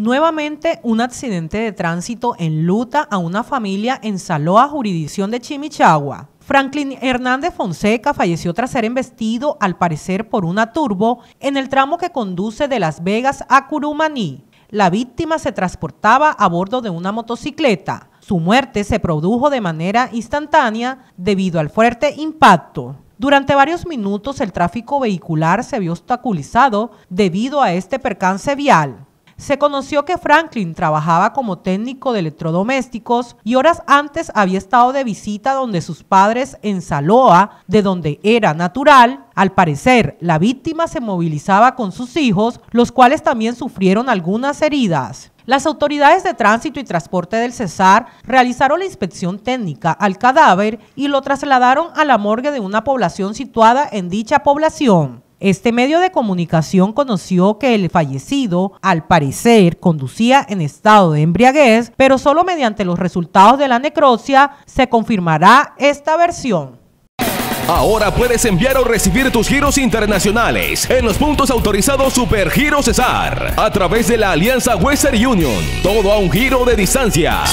Nuevamente, un accidente de tránsito en luta a una familia en Saloa, jurisdicción de Chimichagua. Franklin Hernández Fonseca falleció tras ser embestido, al parecer por una turbo, en el tramo que conduce de Las Vegas a Curumaní. La víctima se transportaba a bordo de una motocicleta. Su muerte se produjo de manera instantánea debido al fuerte impacto. Durante varios minutos el tráfico vehicular se vio obstaculizado debido a este percance vial se conoció que Franklin trabajaba como técnico de electrodomésticos y horas antes había estado de visita donde sus padres en Saloa, de donde era natural, al parecer, la víctima se movilizaba con sus hijos, los cuales también sufrieron algunas heridas. Las autoridades de tránsito y transporte del Cesar realizaron la inspección técnica al cadáver y lo trasladaron a la morgue de una población situada en dicha población. Este medio de comunicación conoció que el fallecido, al parecer, conducía en estado de embriaguez, pero solo mediante los resultados de la necropsia se confirmará esta versión. Ahora puedes enviar o recibir tus giros internacionales en los puntos autorizados Supergiro Cesar a través de la alianza Western Union. Todo a un giro de distancia.